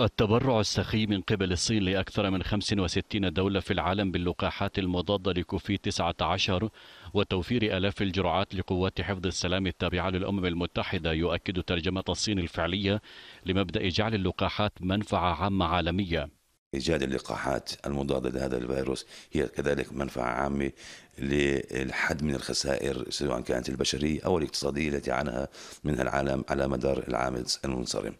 التبرع السخي من قبل الصين لأكثر من 65 دولة في العالم باللقاحات المضادة لكوفيد 19 وتوفير آلاف الجرعات لقوات حفظ السلام التابعة للأمم المتحدة يؤكد ترجمة الصين الفعلية لمبدأ جعل اللقاحات منفعة عامة عالمية إيجاد اللقاحات المضادة لهذا الفيروس هي كذلك منفعة عامة للحد من الخسائر سواء كانت البشرية أو الاقتصادية التي عانها منها العالم على مدار العام المنصرم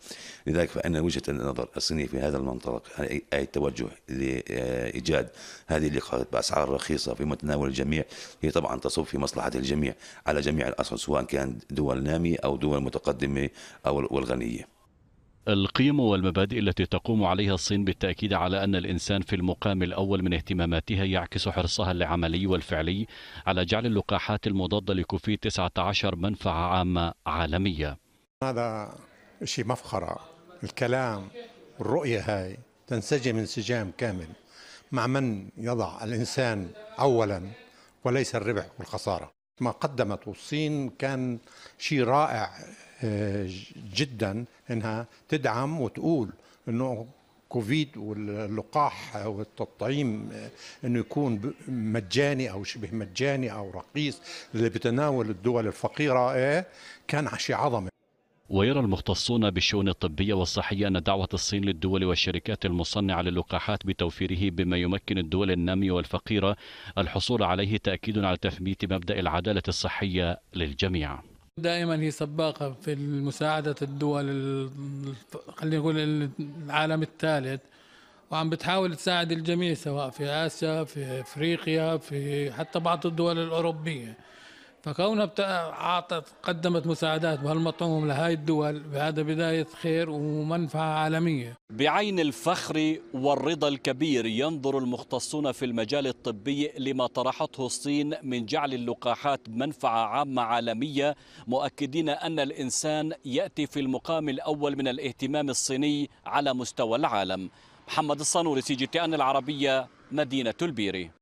لذلك فإن وجهة النظر الصينية في هذا المنطلق أي التوجه لإيجاد هذه اللقاحات بأسعار رخيصة في متناول الجميع هي طبعا تصب في مصلحة الجميع على جميع الأصعد سواء كانت دول نامية أو دول متقدمة أو والغنية القيم والمبادئ التي تقوم عليها الصين بالتأكيد على أن الإنسان في المقام الأول من اهتماماتها يعكس حرصها العملي والفعلي على جعل اللقاحات المضادة لكوفيد 19 منفعة عامة عالمية هذا شيء مفخرة الكلام والرؤية هاي تنسجم انسجام كامل مع من يضع الإنسان أولا وليس الربح والخسارة ما قدمته الصين كان شيء رائع آه، جدا انها تدعم وتقول انه كوفيد واللقاح والتطعيم آه، انه يكون مجاني او شبه مجاني او رخيص اللي بتناول الدول الفقيره آه، كان شيء عظمه ويرى المختصون بالشؤون الطبية والصحية أن دعوة الصين للدول والشركات المصنعة للقاحات بتوفيره بما يمكن الدول النامية والفقيرة الحصول عليه تأكيد على تثبيت مبدأ العدالة الصحية للجميع دائما هي سباقة في مساعدة الدول خلينا نقول العالم الثالث وعم بتحاول تساعد الجميع سواء في آسيا في أفريقيا في حتى بعض الدول الأوروبية فكونها أعطت قدمت مساعدات بهالمطعوم لهاي الدول بهذا بداية خير ومنفعة عالمية بعين الفخر والرضا الكبير ينظر المختصون في المجال الطبي لما طرحته الصين من جعل اللقاحات منفعة عامة عالمية مؤكدين أن الإنسان يأتي في المقام الأول من الاهتمام الصيني على مستوى العالم محمد الصنوري سي جي تي ان العربية مدينة البيري